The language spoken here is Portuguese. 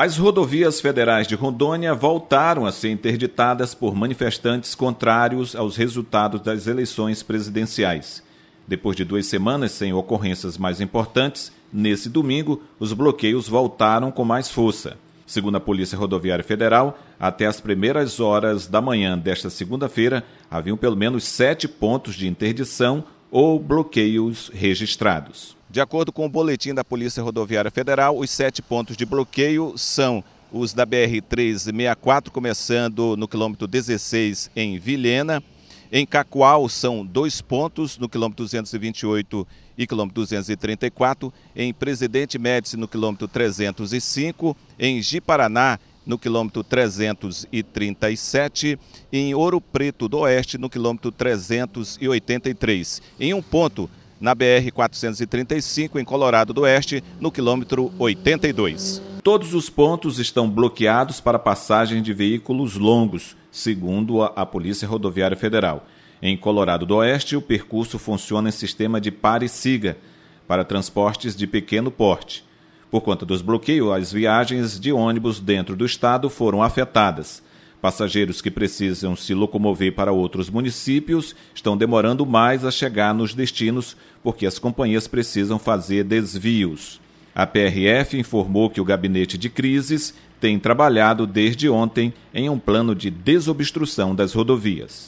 As rodovias federais de Rondônia voltaram a ser interditadas por manifestantes contrários aos resultados das eleições presidenciais. Depois de duas semanas sem ocorrências mais importantes, nesse domingo, os bloqueios voltaram com mais força. Segundo a Polícia Rodoviária Federal, até as primeiras horas da manhã desta segunda-feira, haviam pelo menos sete pontos de interdição ou bloqueios registrados. De acordo com o boletim da Polícia Rodoviária Federal, os sete pontos de bloqueio são os da BR-364, começando no quilômetro 16 em Vilhena. Em Cacoal são dois pontos, no quilômetro 228 e quilômetro 234. Em Presidente Médici, no quilômetro 305. Em Jiparaná, no quilômetro 337. Em Ouro Preto do Oeste, no quilômetro 383. Em um ponto, na BR-435, em Colorado do Oeste, no quilômetro 82. Todos os pontos estão bloqueados para passagem de veículos longos, segundo a, a Polícia Rodoviária Federal. Em Colorado do Oeste, o percurso funciona em sistema de pare siga para transportes de pequeno porte. Por conta dos bloqueios, as viagens de ônibus dentro do estado foram afetadas. Passageiros que precisam se locomover para outros municípios estão demorando mais a chegar nos destinos porque as companhias precisam fazer desvios. A PRF informou que o gabinete de crises tem trabalhado desde ontem em um plano de desobstrução das rodovias.